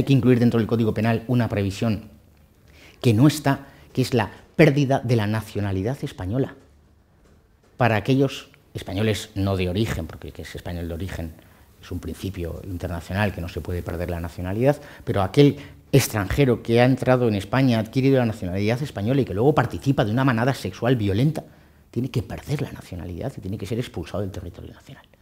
hay que incluir dentro del Código Penal una previsión que no está, que es la pérdida de la nacionalidad española para aquellos españoles no de origen, porque que es español de origen es un principio internacional que no se puede perder la nacionalidad, pero aquel extranjero que ha entrado en España, ha adquirido la nacionalidad española y que luego participa de una manada sexual violenta, tiene que perder la nacionalidad y tiene que ser expulsado del territorio nacional.